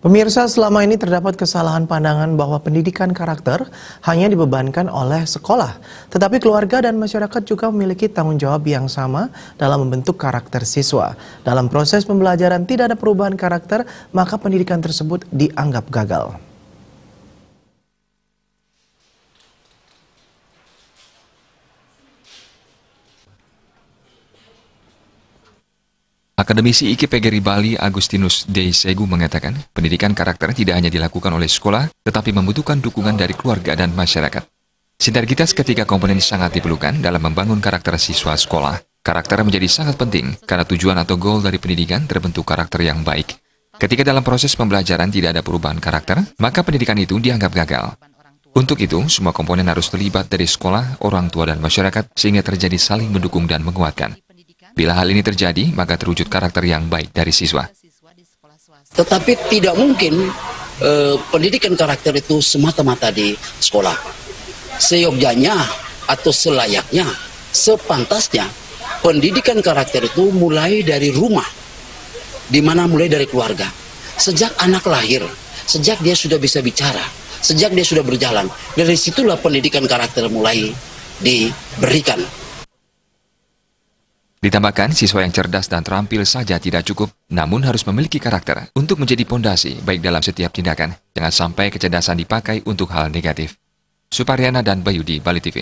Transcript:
Pemirsa, selama ini terdapat kesalahan pandangan bahwa pendidikan karakter hanya dibebankan oleh sekolah. Tetapi keluarga dan masyarakat juga memiliki tanggung jawab yang sama dalam membentuk karakter siswa. Dalam proses pembelajaran tidak ada perubahan karakter, maka pendidikan tersebut dianggap gagal. Akademisi Iki PGRI Bali Agustinus Dei Segu mengatakan, pendidikan karakter tidak hanya dilakukan oleh sekolah, tetapi membutuhkan dukungan dari keluarga dan masyarakat. Sinergitas ketiga komponen sangat diperlukan dalam membangun karakter siswa sekolah. Karakter menjadi sangat penting karena tujuan atau goal dari pendidikan terbentuk karakter yang baik. Ketika dalam proses pembelajaran tidak ada perubahan karakter, maka pendidikan itu dianggap gagal. Untuk itu, semua komponen harus terlibat dari sekolah, orang tua, dan masyarakat sehingga terjadi saling mendukung dan menguatkan. Bila hal ini terjadi, maka terwujud karakter yang baik dari siswa. Tetapi tidak mungkin eh, pendidikan karakter itu semata-mata di sekolah. Seyogjanya atau selayaknya, sepantasnya, pendidikan karakter itu mulai dari rumah, di mana mulai dari keluarga. Sejak anak lahir, sejak dia sudah bisa bicara, sejak dia sudah berjalan, dari situlah pendidikan karakter mulai diberikan Ditambahkan, siswa yang cerdas dan terampil saja tidak cukup, namun harus memiliki karakter untuk menjadi pondasi baik dalam setiap tindakan. Jangan sampai kecerdasan dipakai untuk hal negatif. Supariana dan Bayudi, Bali TV.